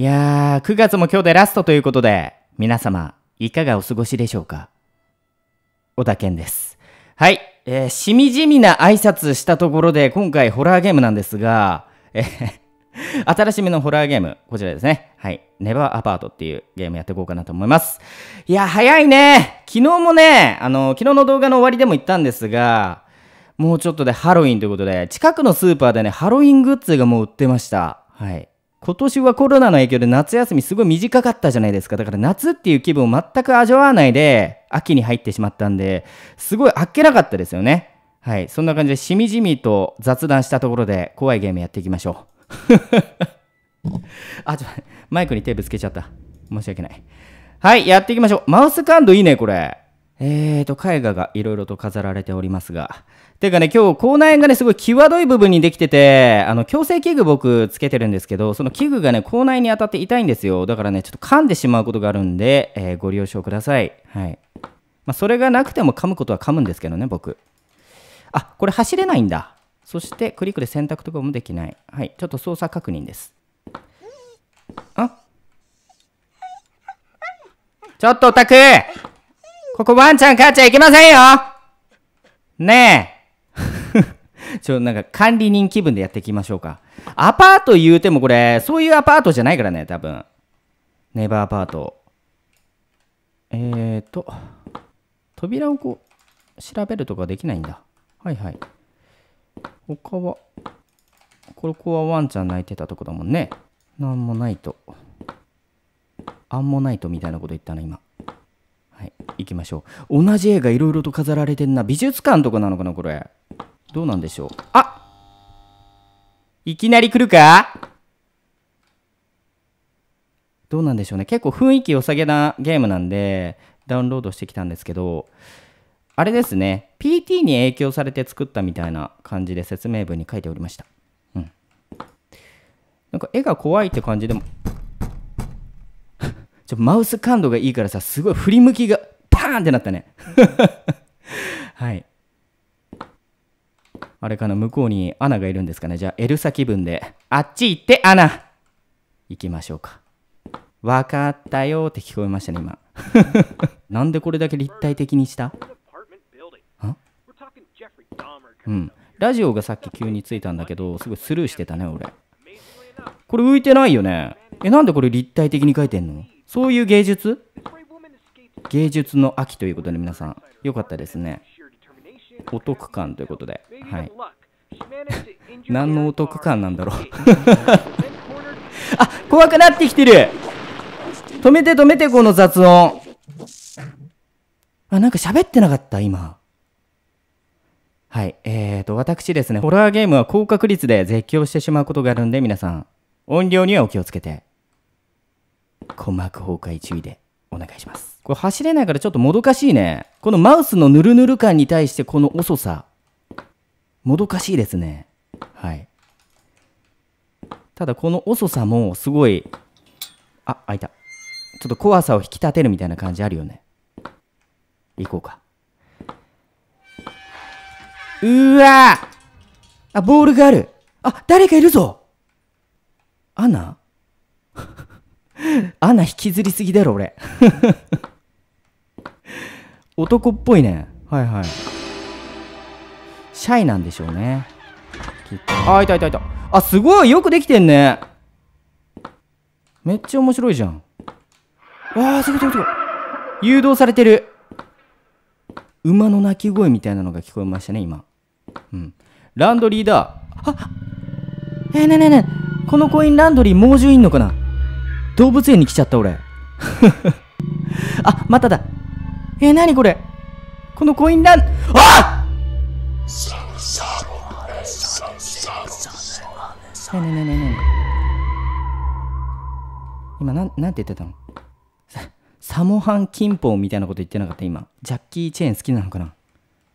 いやー、9月も今日でラストということで、皆様、いかがお過ごしでしょうか小田健です。はい、えー、しみじみな挨拶したところで、今回ホラーゲームなんですが、えー、新しめのホラーゲーム、こちらですね。はい。ネバーアパートっていうゲームやっていこうかなと思います。いや、早いね昨日もね、あの、昨日の動画の終わりでも言ったんですが、もうちょっとでハロウィンということで、近くのスーパーでね、ハロウィングッズがもう売ってました。はい。今年はコロナの影響で夏休みすごい短かったじゃないですか。だから夏っていう気分を全く味わわないで秋に入ってしまったんで、すごいあっけなかったですよね。はい。そんな感じでしみじみと雑談したところで怖いゲームやっていきましょう。あ、ちょ、マイクに手ぶつけちゃった。申し訳ない。はい、やっていきましょう。マウス感度いいね、これ。えーと、絵画がいろいろと飾られておりますが。てかね、今日、口内炎がね、すごい際どい部分にできてて、あの、矯正器具僕つけてるんですけど、その器具がね、口内に当たって痛いんですよ。だからね、ちょっと噛んでしまうことがあるんで、えー、ご了承ください。はい。まあ、それがなくても噛むことは噛むんですけどね、僕。あ、これ走れないんだ。そして、クリックで選択とかもできない。はい。ちょっと操作確認です。あちょっとオタクここワンちゃん飼っちゃいけませんよねえ。ちょ、なんか管理人気分でやっていきましょうか。アパート言うてもこれ、そういうアパートじゃないからね、多分。ネバーアパート。えーと、扉をこう、調べるとかできないんだ。はいはい。他は、ここはワンちゃん泣いてたとこだもんね。なんもないと。アンモナイトみたいなこと言ったな、今。はい、行きましょう。同じ絵がいろいろと飾られてんな。美術館とかなのかな、これ。どうなんでしょう。あいきなり来るかどうなんでしょうね。結構雰囲気良さげなゲームなんで、ダウンロードしてきたんですけど、あれですね、PT に影響されて作ったみたいな感じで説明文に書いておりました。うん。なんか絵が怖いって感じでも、ちょマウス感度がいいからさ、すごい振り向きがパーンってなったね。はい。あれかな、向こうにアナがいるんですかね。じゃあ、エルサ気分で、あっち行って、アナ行きましょうか。わかったよって聞こえましたね、今。なんでこれだけ立体的にしたうん。ラジオがさっき急についたんだけど、すごいスルーしてたね、俺。これ浮いてないよね。え、なんでこれ立体的に書いてんのそういう芸術芸術の秋ということで皆さん、よかったですね。お得感ということで。はい。何のお得感なんだろう あ、怖くなってきてる止めて止めて、この雑音。あ、なんか喋ってなかった、今。はい。えーと、私ですね、ホラーゲームは高確率で絶叫してしまうことがあるんで、皆さん、音量にはお気をつけて。鼓膜崩壊注意でお願いします。これ走れないからちょっともどかしいね。このマウスのぬるぬる感に対してこの遅さ。もどかしいですね。はい。ただこの遅さもすごい、あ、開いた。ちょっと怖さを引き立てるみたいな感じあるよね。行こうか。うわあ、ボールがある。あ、誰かいるぞアナ アナ引きずりすぎだろ、俺。男っぽいね。はいはい。シャイなんでしょうね。あ、いたいたいた。あ、すごいよくできてんね。めっちゃ面白いじゃん。わあ、すごいすごいすごい。誘導されてる。馬の鳴き声みたいなのが聞こえましたね、今。うん。ランドリーだ。あえー、ねえねえねえ。このコインランドリー猛獣いんのかな動物園に来ちゃった俺 あまただえー、何これこのコインランあえねねえねえ今なんなんて言ってたのサモハン金ンみたいなこと言ってなかった今ジャッキー・チェーン好きなのかな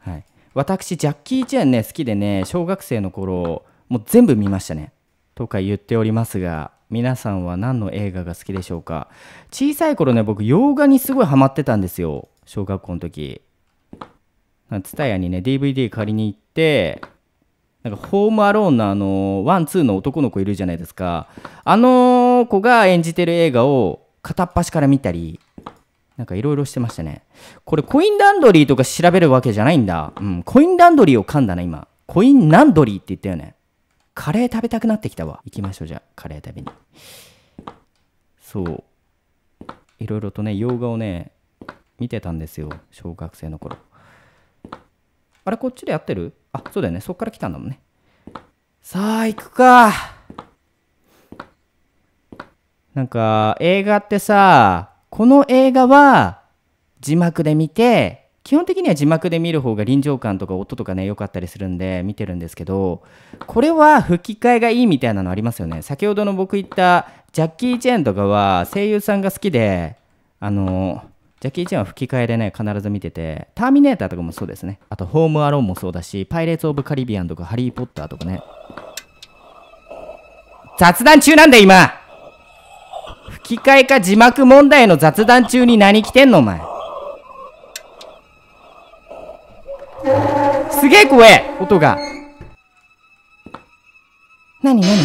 はい私ジャッキー・チェーンね好きでね小学生の頃もう全部見ましたねとか言っておりますが皆さんは何の映画が好きでしょうか小さい頃ね僕洋画にすごいハマってたんですよ小学校の時ツタヤにね DVD 借りに行ってなんかホームアローンのあのワンツーの男の子いるじゃないですかあの子が演じてる映画を片っ端から見たりなんかいろいろしてましたねこれコインランドリーとか調べるわけじゃないんだうんコインランドリーを噛んだな今コインランドリーって言ったよねカレー食べたくなってきたわ。行きましょう、じゃあ、カレー食べに。そう。いろいろとね、洋画をね、見てたんですよ、小学生の頃。あれ、こっちでやってるあ、そうだよね、そっから来たんだもんね。さあ、行くか。なんか、映画ってさ、この映画は、字幕で見て、基本的には字幕で見る方が臨場感とか音とかね良かったりするんで見てるんですけどこれは吹き替えがいいみたいなのありますよね先ほどの僕言ったジャッキー・チェーンとかは声優さんが好きであのジャッキー・チェーンは吹き替えでね必ず見ててターミネーターとかもそうですねあとホーム・アローンもそうだしパイレーツ・オブ・カリビアンとかハリー・ポッターとかね雑談中なんだ今吹き替えか字幕問題の雑談中に何来てんのお前すげえ怖え音が。なになになに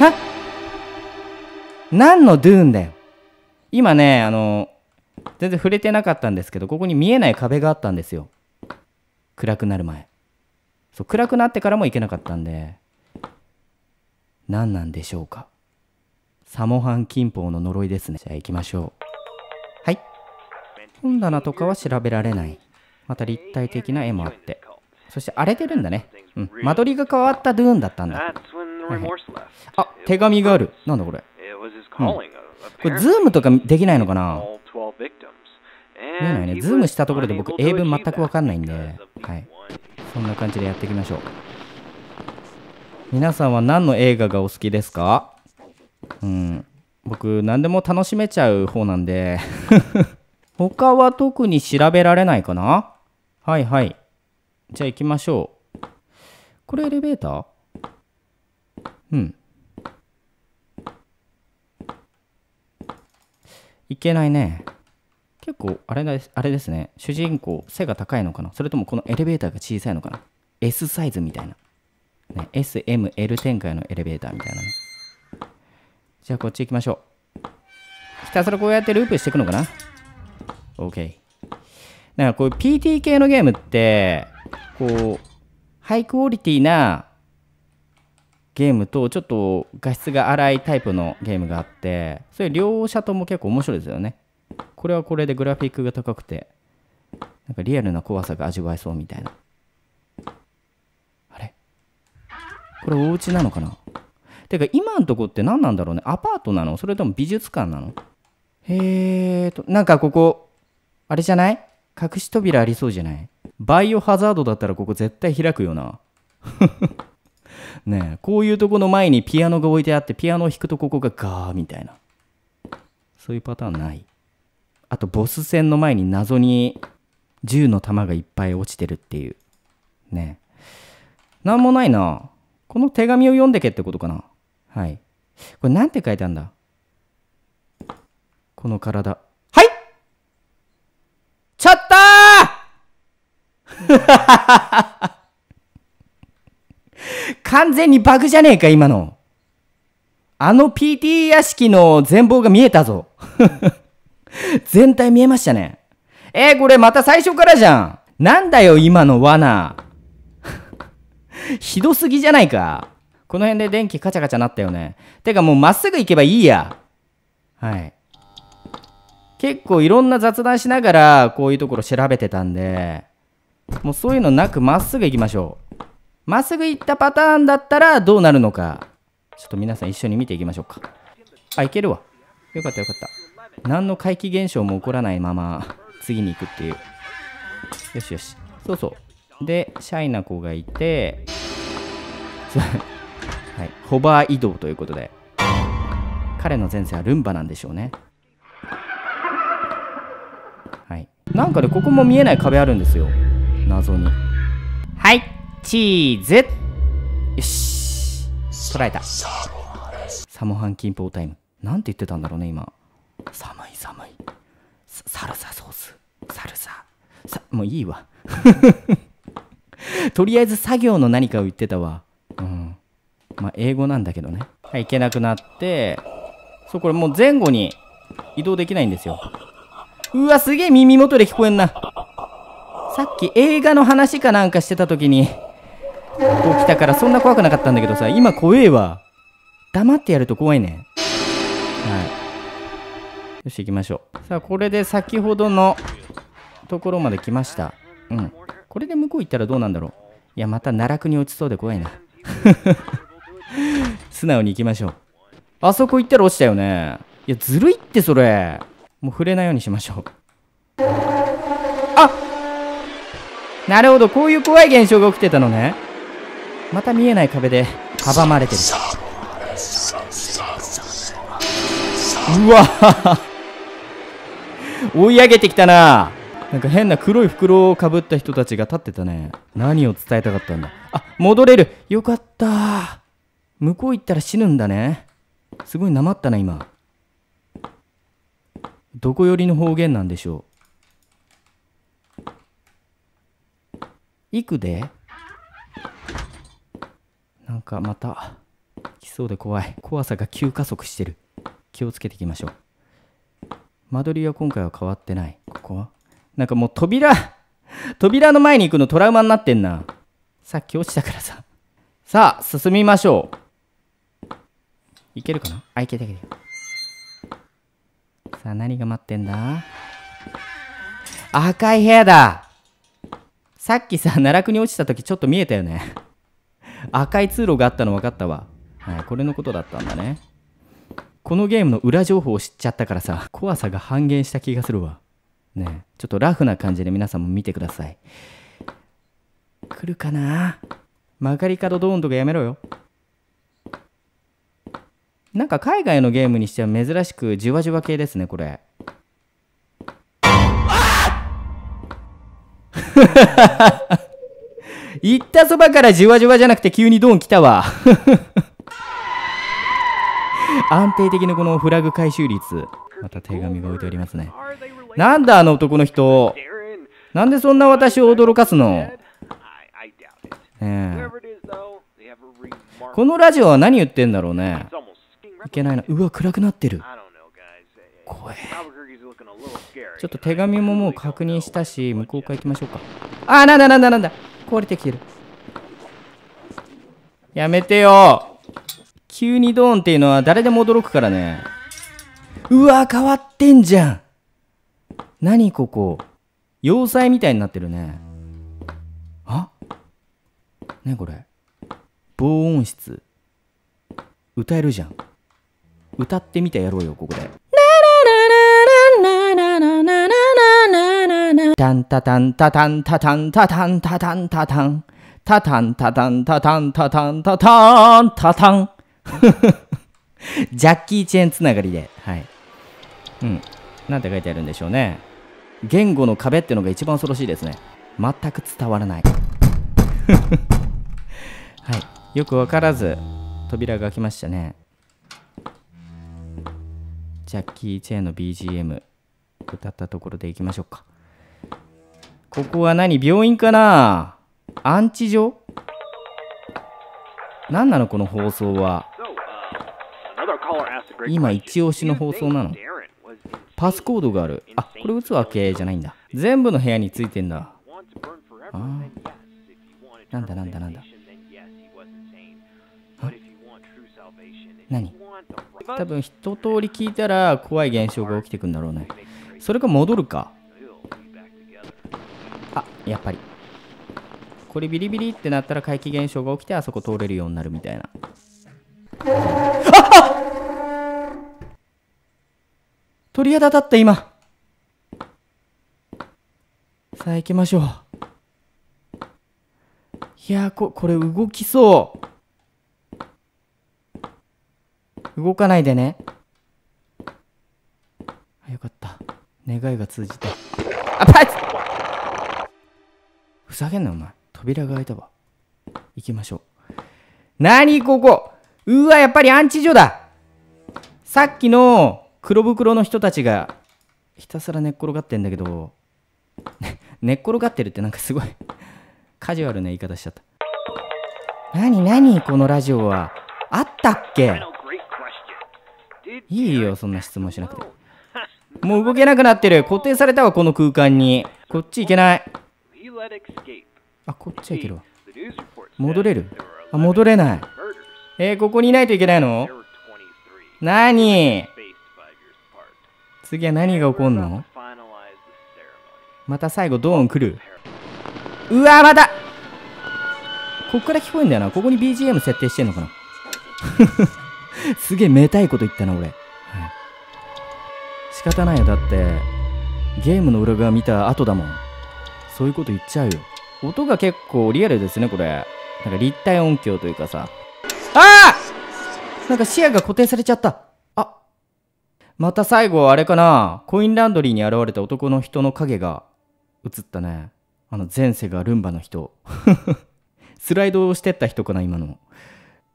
は何のドゥーンだよ。今ね、あの、全然触れてなかったんですけど、ここに見えない壁があったんですよ。暗くなる前。そう、暗くなってからも行けなかったんで、何なんでしょうか。サモハン金峰の呪いですね。じゃあ行きましょう。はい。本棚とかは調べられない。また立体的な絵もあって。そして荒れてるんだね。うん。間取りが変わったドゥーンだったんだ。はいはい、あ、手紙がある。なんだこれ。うん、これ、ズームとかできないのかな見えないね。ズームしたところで僕、英文全くわかんないんで、はい。そんな感じでやっていきましょう。皆さんは何の映画がお好きですかうん。僕、何でも楽しめちゃう方なんで 他は特に調べられないかなはいはい。じゃあ行きましょう。これエレベーターうん。いけないね。結構あれあれですね。主人公、背が高いのかなそれともこのエレベーターが小さいのかな ?S サイズみたいな。ね、SML 展開のエレベーターみたいなね。じゃあこっち行きましょう。ひたすらこうやってループしていくのかな ?OK。んかこういう PT 系のゲームって、こう、ハイクオリティなゲームと、ちょっと画質が荒いタイプのゲームがあって、それ両者とも結構面白いですよね。これはこれでグラフィックが高くて、なんかリアルな怖さが味わえそうみたいな。あれこれお家なのかなてか今んとこって何なんだろうねアパートなのそれとも美術館なのえーと、なんかここ、あれじゃない隠し扉ありそうじゃないバイオハザードだったらここ絶対開くよな。ねえ、こういうとこの前にピアノが置いてあって、ピアノを弾くとここがガーみたいな。そういうパターンない。あと、ボス戦の前に謎に銃の弾がいっぱい落ちてるっていう。ねえ。なんもないな。この手紙を読んでけってことかな。はい。これなんて書いてあんだこの体。ちょっと 完全にバグじゃねえか、今の。あの PT 屋敷の全貌が見えたぞ。全体見えましたね。えー、これまた最初からじゃん。なんだよ、今の罠。ひどすぎじゃないか。この辺で電気カチャカチャなったよね。てかもうまっすぐ行けばいいや。はい。結構いろんな雑談しながらこういうところ調べてたんでもうそういうのなくまっすぐ行きましょうまっすぐ行ったパターンだったらどうなるのかちょっと皆さん一緒に見ていきましょうかあいけるわよかったよかった何の怪奇現象も起こらないまま次に行くっていうよしよしそうそうでシャイな子がいて はい、ホバー移動ということで彼の前世はルンバなんでしょうねなんかでここも見えない壁あるんですよ謎にはいチーズよし捉えたサモハンキンポータイムなんて言ってたんだろうね今寒い寒いサルサソースサルサさもういいわ とりあえず作業の何かを言ってたわうんまあ英語なんだけどねはい行けなくなってそうこれもう前後に移動できないんですようわ、すげえ耳元で聞こえんな。さっき映画の話かなんかしてた時に、ここ来たからそんな怖くなかったんだけどさ、今怖えわ。黙ってやると怖いね。はい。よし、行きましょう。さあ、これで先ほどのところまで来ました。うん。これで向こう行ったらどうなんだろう。いや、また奈落に落ちそうで怖いな。素直に行きましょう。あそこ行ったら落ちたよね。いや、ずるいって、それ。もう触れないようにしましょう。あなるほど、こういう怖い現象が起きてたのね。また見えない壁で阻まれてる。うわ追い上げてきたななんか変な黒い袋をかぶった人たちが立ってたね。何を伝えたかったんだあ、戻れるよかった向こう行ったら死ぬんだね。すごいなまったな、今。どこよりの方言なんでしょう行くでなんかまた来そうで怖い怖さが急加速してる気をつけていきましょう間取りは今回は変わってないここはなんかもう扉 扉の前に行くのトラウマになってんなさっき落ちたからささあ進みましょういけるかなあいけたいけたさあ、何が待ってんだ赤い部屋ださっきさ、奈落に落ちた時ちょっと見えたよね。赤い通路があったの分かったわ。はい、これのことだったんだね。このゲームの裏情報を知っちゃったからさ、怖さが半減した気がするわ。ねちょっとラフな感じで皆さんも見てください。来るかな曲がり角ドーンとかやめろよ。なんか海外のゲームにしては珍しくじわじわ系ですねこれ行ったそばからじわじわじゃなくて急にドン来たわ安定的なこのフラグ回収率また手紙が置いておりますねなんだあの男の人なんでそんな私を驚かすの、ね、このラジオは何言ってんだろうねいけないな。うわ、暗くなってる。怖え。ちょっと手紙ももう確認したし、向こうから行きましょうか。あー、なんだなんだなんだ。壊れてきてる。やめてよ。急にドーンっていうのは誰でも驚くからね。うわ、変わってんじゃん。何ここ。要塞みたいになってるね。あねこれ。防音室。歌えるじゃん。歌ってみてやろうよここでタンタタンタタンタタンタタンタタンタタンタタンタタンタタンタタンタタンタタンジャッキー・チェーンつながりではいうんなんて書いてあるんでしょうね言語の壁ってのが一番恐ろしいですね全く伝わらない はいよくわからず扉が開きましたねジャッキー・チェーンの BGM 歌ったところでいきましょうかここは何病院かな安置所何なのこの放送は今一押しの放送なのパスコードがあるあこれ打つわけじゃないんだ全部の部屋についてんだあなんだなんだなんだ何多分一通り聞いたら怖い現象が起きてくんだろうね。それか戻るか。あ、やっぱり。これビリビリってなったら怪奇現象が起きてあそこ通れるようになるみたいな。あっ鳥肌立った今。さあ行きましょう。いやこ、これ動きそう。動かないでね。あ、よかった。願いが通じた。あ、パチふざけんな、お前。扉が開いたわ。行きましょう。なにここうわ、やっぱりアンチ所ださっきの黒袋の人たちがひたすら寝っ転がってんだけど、寝っ転がってるってなんかすごいカジュアルな言い方しちゃった。なになにこのラジオは。あったっけいいよ、そんな質問しなくて。もう動けなくなってる。固定されたわ、この空間に。こっち行けない。あ、こっちはいけるわ。戻れるあ、戻れない。えー、ここにいないといけないの何次は何が起こんのまた最後ドーン来る。うわ、またこっから聞こえんだよな。ここに BGM 設定してんのかな すげえめたいこと言ったな俺、はい、仕方ないよだってゲームの裏側見た後だもんそういうこと言っちゃうよ音が結構リアルですねこれなんか立体音響というかさああなんか視野が固定されちゃったあまた最後あれかなコインランドリーに現れた男の人の影が映ったねあの前世がルンバの人 スライドをしてった人かな今の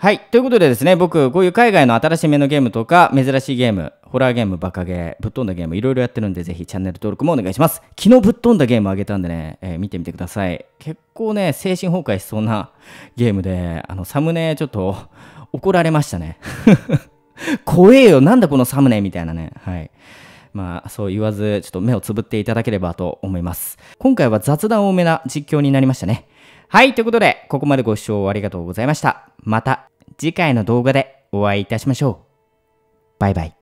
はい。ということでですね、僕、こういう海外の新しめのゲームとか、珍しいゲーム、ホラーゲーム、バカゲー、ぶっ飛んだゲーム、いろいろやってるんで、ぜひチャンネル登録もお願いします。昨日ぶっ飛んだゲームあげたんでね、えー、見てみてください。結構ね、精神崩壊しそうな ゲームで、あの、サムネちょっと怒られましたね。怖えよ、なんだこのサムネみたいなね。はい。まあ、そう言わず、ちょっと目をつぶっていただければと思います。今回は雑談多めな実況になりましたね。はい、ということで、ここまでご視聴ありがとうございました。また次回の動画でお会いいたしましょう。バイバイ。